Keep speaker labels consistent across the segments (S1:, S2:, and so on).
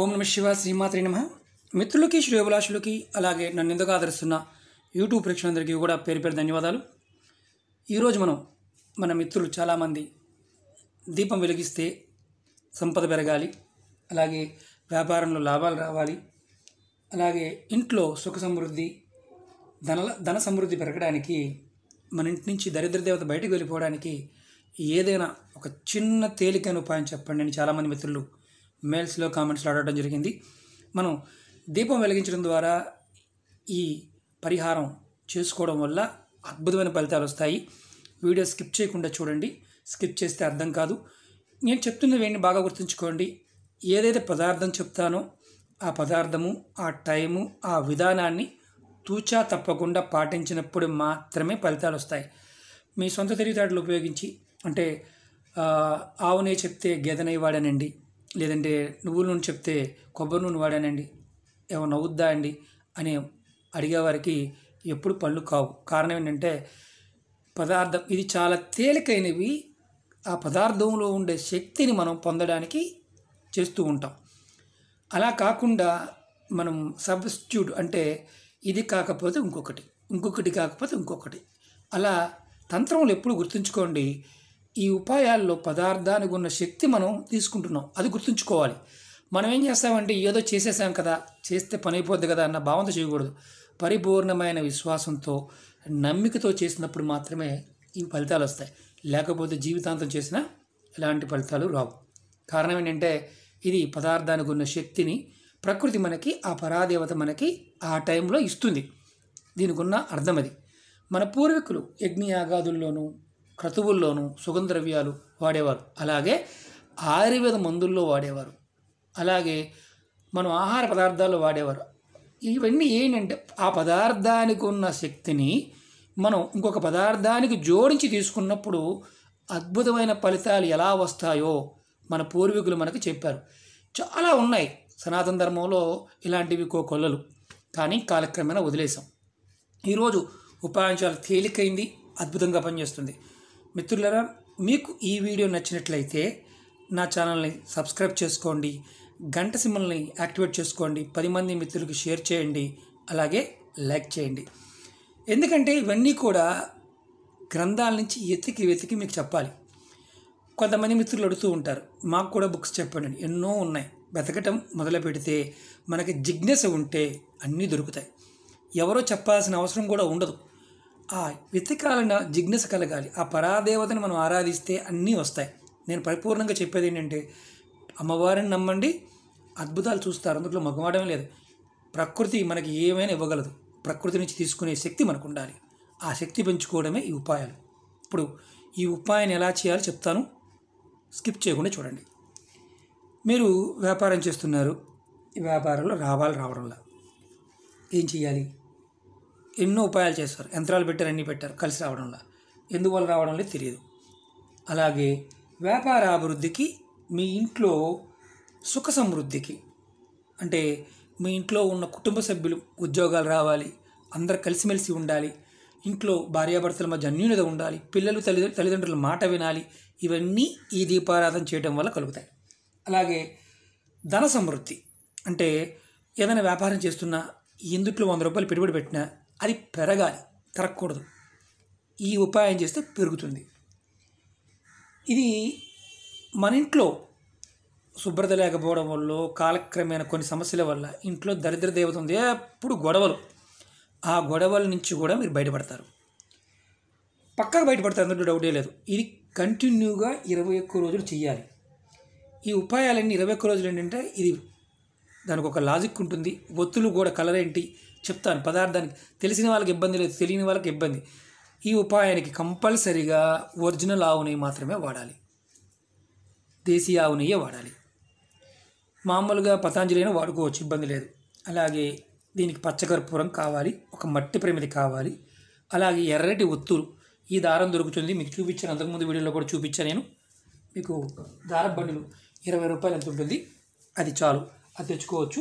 S1: ఓం నమ శివ శ్రీమాత్రి నమ మిత్రులకి శ్రేయభిలాషులకి అలాగే నన్ను ఎందుకు ఆదరిస్తున్న యూట్యూబ్ ప్రేక్షకులందరికీ కూడా పేరు పేరు ధన్యవాదాలు ఈరోజు మనం మన మిత్రులు చాలామంది దీపం వెలిగిస్తే సంపద పెరగాలి అలాగే వ్యాపారంలో లాభాలు రావాలి అలాగే ఇంట్లో సుఖ సమృద్ధి ధన ధన సమృద్ధి పెరగడానికి మన ఇంటి నుంచి దరిద్ర దేవత బయటకు వెళ్ళిపోవడానికి ఏదైనా ఒక చిన్న తేలికైన ఉపాయం చెప్పండి అని చాలామంది మిత్రులు మెయిల్స్లో కామెంట్స్లో ఆడటం జరిగింది మనం దీపం వెలిగించడం ద్వారా ఈ పరిహారం చేసుకోవడం వల్ల అద్భుతమైన ఫలితాలు వస్తాయి వీడియో స్కిప్ చేయకుండా చూడండి స్కిప్ చేస్తే అర్థం కాదు నేను చెప్తున్నది ఏంటి బాగా గుర్తుంచుకోండి ఏదైతే పదార్థం చెప్తానో ఆ పదార్థము ఆ టైము ఆ విధానాన్ని తూచా తప్పకుండా పాటించినప్పుడు మాత్రమే ఫలితాలు వస్తాయి మీ సొంత తెలివితేటలు ఉపయోగించి అంటే ఆవునే చెప్తే గెదనై లేదంటే నువ్వుల నూనె చెప్తే కొబ్బరి నూనె వాడానండి ఏమన్నా అవుద్దా అండి అని అడిగేవారికి ఎప్పుడు పళ్ళు కావు కారణం ఏంటంటే పదార్థం ఇది చాలా తేలికైనవి ఆ పదార్థంలో ఉండే శక్తిని మనం పొందడానికి చేస్తూ ఉంటాం అలా కాకుండా మనం సబ్స్టిట్యూట్ అంటే ఇది కాకపోతే ఇంకొకటి ఇంకొకటి కాకపోతే ఇంకొకటి అలా తంత్రంలో ఎప్పుడు గుర్తుంచుకోండి ఈ ఉపాయాల్లో పదార్థానికి ఉన్న శక్తి మనం తీసుకుంటున్నాం అది గుర్తుంచుకోవాలి మనం ఏం చేస్తామంటే ఏదో చేసేసాం కదా చేస్తే పని అయిపోద్ది కదా అన్న భావంతో చేయకూడదు పరిపూర్ణమైన విశ్వాసంతో నమ్మికతో చేసినప్పుడు మాత్రమే ఈ ఫలితాలు వస్తాయి లేకపోతే జీవితాంతం చేసిన ఎలాంటి ఫలితాలు రావు కారణం ఏంటంటే ఇది పదార్థానికి ఉన్న శక్తిని ప్రకృతి మనకి ఆ పరాదేవత మనకి ఆ టైంలో ఇస్తుంది దీనికి ఉన్న అర్థం అది మన పూర్వీకులు యజ్ఞయాగాదుల్లోనూ క్రతువుల్లోనూ ద్రవ్యాలు వాడేవారు అలాగే ఆయుర్వేద మందుల్లో వాడేవారు అలాగే మనం ఆహార పదార్థాల్లో వాడేవారు ఇవన్నీ ఏంటంటే ఆ పదార్థానికి ఉన్న శక్తిని మనం ఇంకొక పదార్థానికి జోడించి తీసుకున్నప్పుడు అద్భుతమైన ఫలితాలు ఎలా వస్తాయో మన పూర్వీకులు మనకు చెప్పారు చాలా ఉన్నాయి సనాతన ధర్మంలో ఇలాంటివి కొల్లలు కానీ కాలక్రమేణా వదిలేసాం ఈరోజు ఉపాయించాలు తేలికైంది అద్భుతంగా పనిచేస్తుంది మిత్రులరా మీకు ఈ వీడియో నచ్చినట్లయితే నా ఛానల్ని సబ్స్క్రైబ్ చేసుకోండి గంట సిమ్మల్ని యాక్టివేట్ చేసుకోండి పది మంది మిత్రులకు షేర్ చేయండి అలాగే లైక్ చేయండి ఎందుకంటే ఇవన్నీ కూడా గ్రంథాల నుంచి వెతికి వెతికి మీకు చెప్పాలి కొంతమంది మిత్రులు అడుగుతూ ఉంటారు మాకు కూడా బుక్స్ చెప్పండి ఎన్నో ఉన్నాయి వెతకటం మొదలు పెడితే మనకి జిజ్ఞాస ఉంటే అన్నీ దొరుకుతాయి ఎవరో చెప్పాల్సిన అవసరం కూడా ఉండదు ఆ వెతికాలన్న జిజ్ఞాస కలగాలి ఆ పరాదేవతను మనం ఆరాధిస్తే అన్నీ వస్తాయి నేను పరిపూర్ణంగా చెప్పేది ఏంటంటే అమ్మవారిని నమ్మండి అద్భుతాలు చూస్తారు అందులో మగవాడమే లేదు ప్రకృతి మనకి ఏమైనా ఇవ్వగలదు ప్రకృతి నుంచి తీసుకునే శక్తి మనకు ఉండాలి ఆ శక్తి పెంచుకోవడమే ఈ ఉపాయాలు ఇప్పుడు ఈ ఉపాయాన్ని ఎలా చేయాలో చెప్తాను స్కిప్ చేయకుండా చూడండి మీరు వ్యాపారం చేస్తున్నారు ఈ వ్యాపారంలో లాభాలు రావడంలా ఏం చేయాలి ఎన్నో ఉపాయాలు చేస్తారు యంత్రాలు పెట్టారు అన్నీ పెట్టారు కలిసి రావడంలో ఎందువల్ల రావడం లేదు తెలియదు అలాగే వ్యాపార అభివృద్ధికి మీ ఇంట్లో సుఖ సమృద్ధికి అంటే మీ ఇంట్లో ఉన్న కుటుంబ సభ్యులు ఉద్యోగాలు రావాలి అందరు కలిసిమెలిసి ఉండాలి ఇంట్లో భార్యాభర్తల మధ్య అన్యూన్యత ఉండాలి పిల్లలు తల్లి తల్లిదండ్రుల మాట వినాలి ఇవన్నీ ఈ దీపారాధన చేయడం వల్ల కలుగుతాయి అలాగే ధన సమృద్ధి అంటే ఏదైనా వ్యాపారం చేస్తున్నా ఎందుట్లో వంద రూపాయలు పెట్టుబడి పెట్టినా అది పెరగాలి తరగకూడదు ఈ ఉపాయం చేస్తే పెరుగుతుంది ఇది మన ఇంట్లో శుభ్రత లేకపోవడం వల్ల కాలక్రమేణ కొన్ని సమస్యల వల్ల ఇంట్లో దరిద్ర దేవత ఉంది ఎప్పుడు గొడవలు ఆ గొడవల నుంచి కూడా మీరు బయటపడతారు పక్కగా బయటపడతారు అందులో డౌటే లేదు ఇది కంటిన్యూగా ఇరవై ఒక్క రోజులు చేయాలి ఈ ఉపాయాలన్నీ ఇరవై ఒక్క రోజులు ఏంటంటే ఇది దానికి ఒక లాజిక్ ఉంటుంది ఒత్తులు కూడా కలర్ ఏంటి చెప్తాను పదార్థానికి తెలిసిన వాళ్ళకి ఇబ్బంది లేదు తెలియని వాళ్ళకి ఇబ్బంది ఈ ఉపాయానికి కంపల్సరిగా ఒరిజినల్ ఆవు నెయ్యి మాత్రమే వాడాలి దేశీయ ఆవు నెయ్యే వాడాలి మామూలుగా పతాంజలి అయినా వాడుకోవచ్చు ఇబ్బంది లేదు అలాగే దీనికి పచ్చకర్పూరం కావాలి ఒక మట్టి ప్రమిది కావాలి అలాగే ఎర్రటి ఒత్తులు ఈ దారం దొరుకుతుంది మీకు చూపించాను అంతకుముందు వీడియోలో కూడా చూపించాను నేను మీకు దార బండ్లు ఇరవై రూపాయలు ఎంత ఉంటుంది అది చాలు అది తెచ్చుకోవచ్చు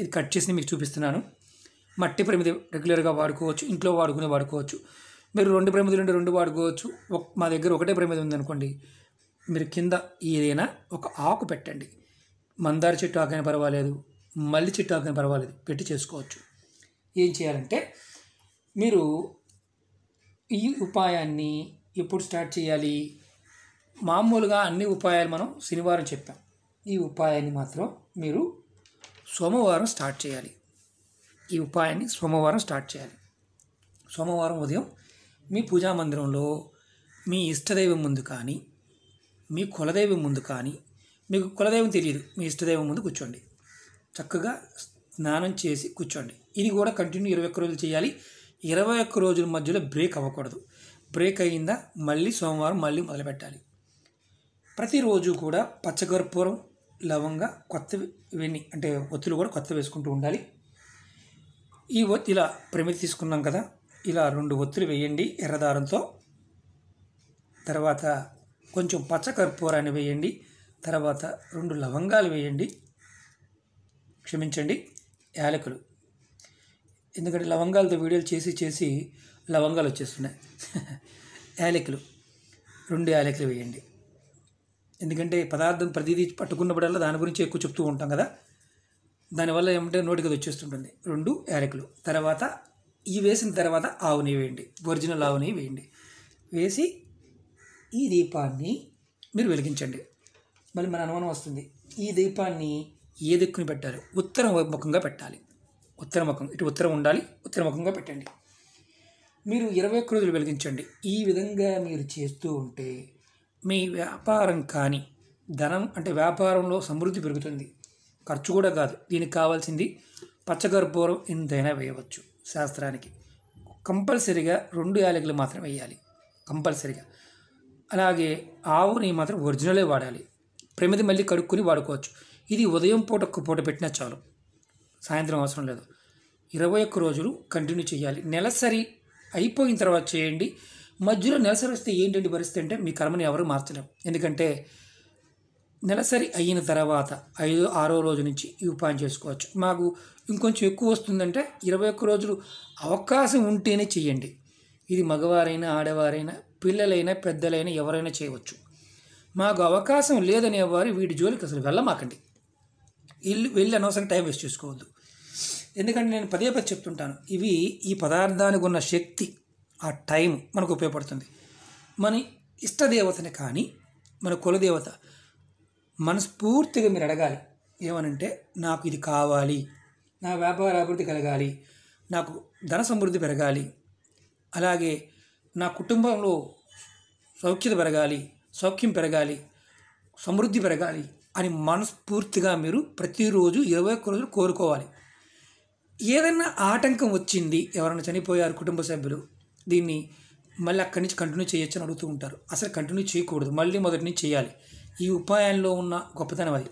S1: ఇది కట్ చేసి మీకు చూపిస్తున్నాను మట్టి ప్రమిది రెగ్యులర్గా వాడుకోవచ్చు ఇంట్లో వాడుకునే వాడుకోవచ్చు మీరు రెండు ప్రమిదలు ఉంటే రెండు వాడుకోవచ్చు మా దగ్గర ఒకటే ప్రమిది ఉందనుకోండి మీరు కింద ఏదైనా ఒక ఆకు పెట్టండి మందార చెట్టు ఆకైనా పర్వాలేదు మల్లి చెట్టు ఆకైనా పర్వాలేదు పెట్టి చేసుకోవచ్చు ఏం చేయాలంటే మీరు ఈ ఉపాయాన్ని ఎప్పుడు స్టార్ట్ చేయాలి మామూలుగా అన్ని ఉపాయాలు మనం శనివారం చెప్పాం ఈ ఉపాయాన్ని మాత్రం మీరు సోమవారం స్టార్ట్ చేయాలి ఈ ఉపాయాన్ని సోమవారం స్టార్ట్ చేయాలి సోమవారం ఉదయం మీ పూజా మందిరంలో మీ ఇష్టదైవం ముందు కానీ మీ కులదైవం ముందు కానీ మీకు కులదైవం తెలియదు మీ ఇష్టదైవం ముందు కూర్చోండి చక్కగా స్నానం చేసి కూర్చోండి ఇది కూడా కంటిన్యూ ఇరవై ఒక్క రోజులు చేయాలి ఇరవై ఒక్క రోజుల మధ్యలో బ్రేక్ అవ్వకూడదు బ్రేక్ అయ్యిందా మళ్ళీ సోమవారం మళ్ళీ మొదలుపెట్టాలి ప్రతిరోజు కూడా పచ్చకర్పూరం లవంగ కొత్తవి ఇవన్నీ అంటే ఒత్తులు కూడా కొత్త వేసుకుంటూ ఉండాలి ఈ ఒత్తి ఇలా ప్రమిది తీసుకున్నాం కదా ఇలా రెండు ఒత్తులు వేయండి ఎర్రదారంతో తర్వాత కొంచెం పచ్చకర్పూరాన్ని వేయండి తర్వాత రెండు లవంగాలు వేయండి క్షమించండి యాలకులు ఎందుకంటే లవంగాలతో వీడియోలు చేసి చేసి లవంగాలు వచ్చేస్తున్నాయి యాలకులు రెండు యాలకులు వేయండి ఎందుకంటే పదార్థం ప్రతిదీ పట్టుకున్నప్పుడల్లా దాని గురించి ఎక్కువ చెప్తూ ఉంటాం కదా దానివల్ల ఏమంటే నోటికి వచ్చేస్తుంటుంది రెండు యాలకులు తర్వాత ఇవి వేసిన తర్వాత ఆవు నెయ్యి వేయండి ఒరిజినల్ ఆవు నెయ్యి వేయండి వేసి ఈ దీపాన్ని మీరు వెలిగించండి మళ్ళీ మన అనుమానం వస్తుంది ఈ దీపాన్ని ఏ దిక్కుని పెట్టాలి ఉత్తర ముఖంగా పెట్టాలి ఉత్తర ముఖం ఇటు ఉత్తరం ఉండాలి ఉత్తర ముఖంగా పెట్టండి మీరు ఇరవై ఒక్క రోజులు వెలిగించండి ఈ విధంగా మీరు చేస్తూ ఉంటే మీ వ్యాపారం కానీ ధనం అంటే వ్యాపారంలో సమృద్ధి పెరుగుతుంది ఖర్చు కూడా కాదు దీనికి కావాల్సింది పచ్చగర్పూరం ఎంతైనా వేయవచ్చు శాస్త్రానికి కంపల్సరిగా రెండు యాలకులు మాత్రం వేయాలి కంపల్సరిగా అలాగే ఆవుని మాత్రం ఒరిజినలే వాడాలి ప్రమిది మళ్ళీ కడుక్కుని వాడుకోవచ్చు ఇది ఉదయం పూట పూట పెట్టినా చాలు సాయంత్రం అవసరం లేదు ఇరవై ఒక్క రోజులు కంటిన్యూ చేయాలి నెలసరి అయిపోయిన తర్వాత చేయండి మధ్యలో నెలసరి వస్తే ఏంటంటే పరిస్థితి అంటే మీ కర్మని ఎవరు మార్చలేము ఎందుకంటే నెలసరి అయిన తర్వాత ఐదు ఆరో రోజు నుంచి ఈ ఉపాయం చేసుకోవచ్చు మాకు ఇంకొంచెం ఎక్కువ వస్తుందంటే ఇరవై ఒక్క రోజులు అవకాశం ఉంటేనే చేయండి ఇది మగవారైనా ఆడవారైనా పిల్లలైనా పెద్దలైనా ఎవరైనా చేయవచ్చు మాకు అవకాశం లేదనేవారు వీటి జోలికి అసలు వెళ్ళమాకండి ఇల్లు వెళ్ళి అనవసరం టైం వేస్ట్ చేసుకోవద్దు ఎందుకంటే నేను పదే పది చెప్తుంటాను ఇవి ఈ పదార్థానికి ఉన్న శక్తి ఆ టైం మనకు ఉపయోగపడుతుంది మన ఇష్టదేవతని కానీ మన కులదేవత మనస్ఫూర్తిగా మీరు అడగాలి ఏమనంటే నాకు ఇది కావాలి నా వ్యాపార అభివృద్ధి కలగాలి నాకు ధన సమృద్ధి పెరగాలి అలాగే నా కుటుంబంలో సౌఖ్యత పెరగాలి సౌఖ్యం పెరగాలి సమృద్ధి పెరగాలి అని మనస్ఫూర్తిగా మీరు ప్రతిరోజు ఇరవై ఒక్క రోజులు కోరుకోవాలి ఏదైనా ఆటంకం వచ్చింది ఎవరైనా చనిపోయారు కుటుంబ సభ్యులు దీన్ని మళ్ళీ అక్కడి నుంచి కంటిన్యూ చేయొచ్చు అని అడుగుతూ ఉంటారు అసలు కంటిన్యూ చేయకూడదు మళ్ళీ మొదటి నుంచి చేయాలి ఈ ఉపాయాల్లో ఉన్న గొప్పతనం అది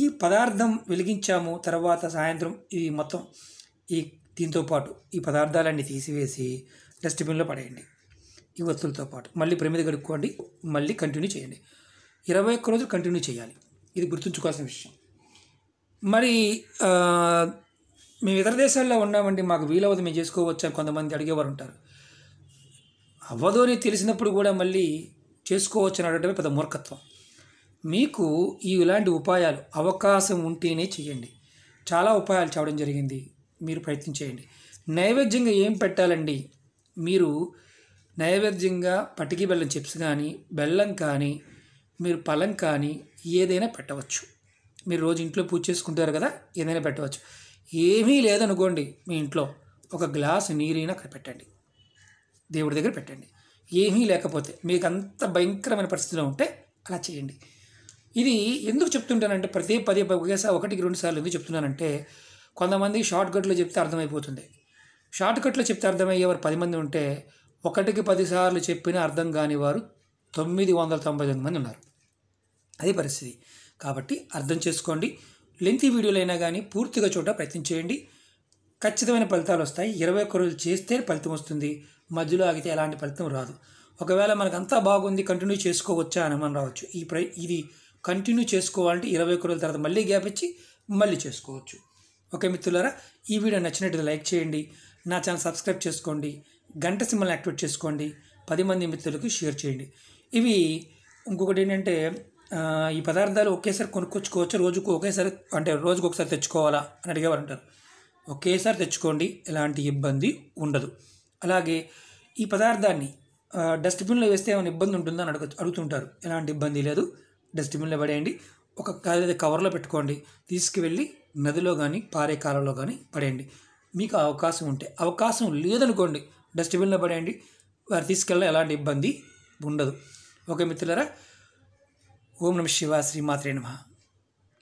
S1: ఈ పదార్థం వెలిగించాము తర్వాత సాయంత్రం ఇది మొత్తం ఈ దీంతో పాటు ఈ పదార్థాలన్నీ తీసివేసి డస్ట్బిన్లో పడేయండి ఈ వస్తువులతో పాటు మళ్ళీ ప్రమిద కడుక్కోండి మళ్ళీ కంటిన్యూ చేయండి ఇరవై ఒక్క రోజులు కంటిన్యూ చేయాలి ఇది గుర్తుంచుకోవాల్సిన విషయం మరి మేము ఇతర దేశాల్లో ఉన్నామండి మాకు వీలవదు మేము అని కొంతమంది అడిగేవారు ఉంటారు అవ్వదు అని తెలిసినప్పుడు కూడా మళ్ళీ చేసుకోవచ్చు అనడమే పెద్ద మూర్ఖత్వం మీకు ఇలాంటి ఉపాయాలు అవకాశం ఉంటేనే చేయండి చాలా ఉపాయాలు చావడం జరిగింది మీరు ప్రయత్నించేయండి నైవేద్యంగా ఏం పెట్టాలండి మీరు నైవేద్యంగా పటికి బెల్లం చిప్స్ కానీ బెల్లం కానీ మీరు పలం కానీ ఏదైనా పెట్టవచ్చు మీరు రోజు ఇంట్లో పూజ చేసుకుంటారు కదా ఏదైనా పెట్టవచ్చు ఏమీ లేదనుకోండి మీ ఇంట్లో ఒక గ్లాసు నీరైనా అక్కడ పెట్టండి దేవుడి దగ్గర పెట్టండి ఏమీ లేకపోతే మీకు అంత భయంకరమైన పరిస్థితిలో ఉంటే అలా చేయండి ఇది ఎందుకు చెప్తుంటానంటే ప్రతి పదే ఒకేసారి ఒకటికి రెండు సార్లు ఎందుకు చెప్తున్నానంటే కొంతమంది షార్ట్ కట్లో చెప్తే అర్థమైపోతుంది షార్ట్ కట్లో చెప్తే అర్థమయ్యేవారు పది మంది ఉంటే ఒకటికి పదిసార్లు చెప్పిన అర్థం కాని వారు తొమ్మిది వందల తొంభై తొమ్మిది మంది ఉన్నారు అదే పరిస్థితి కాబట్టి అర్థం చేసుకోండి లెంతీ అయినా కానీ పూర్తిగా చూడ ప్రయత్నం చేయండి ఖచ్చితమైన ఫలితాలు వస్తాయి ఇరవై ఒక్క రోజులు చేస్తే ఫలితం వస్తుంది మధ్యలో ఆగితే ఎలాంటి ఫలితం రాదు ఒకవేళ మనకంతా బాగుంది కంటిన్యూ చేసుకోవచ్చా అని మనం రావచ్చు ఈ ప్ర ఇది కంటిన్యూ చేసుకోవాలంటే ఇరవై ఒక్క రోజుల తర్వాత మళ్ళీ గ్యాప్ ఇచ్చి మళ్ళీ చేసుకోవచ్చు ఓకే మిత్రులారా ఈ వీడియో నచ్చినట్టు లైక్ చేయండి నా ఛానల్ సబ్స్క్రైబ్ చేసుకోండి గంట సింబల్ యాక్టివేట్ చేసుకోండి పది మంది మిత్రులకు షేర్ చేయండి ఇవి ఇంకొకటి ఏంటంటే ఈ పదార్థాలు ఒకేసారి కొనుక్కొచ్చుకోవచ్చు రోజుకు ఒకేసారి అంటే రోజుకు ఒకసారి తెచ్చుకోవాలా అని అడిగేవారు అంటారు ఒకేసారి తెచ్చుకోండి ఎలాంటి ఇబ్బంది ఉండదు అలాగే ఈ పదార్థాన్ని డస్ట్బిన్లో వేస్తే ఏమైనా ఇబ్బంది ఉంటుందని అని అడుగు అడుగుతుంటారు ఎలాంటి ఇబ్బంది లేదు డస్ట్బిన్లో పడేయండి ఒక కవర్లో పెట్టుకోండి తీసుకువెళ్ళి నదిలో కానీ పారే కాలంలో కానీ పడేయండి మీకు అవకాశం ఉంటే అవకాశం లేదనుకోండి డస్ట్బిన్లో పడేయండి వారు తీసుకెళ్ళిన ఎలాంటి ఇబ్బంది ఉండదు ఓకే మిత్రులరా ఓం నమ శివ శ్రీమాత్రే నమ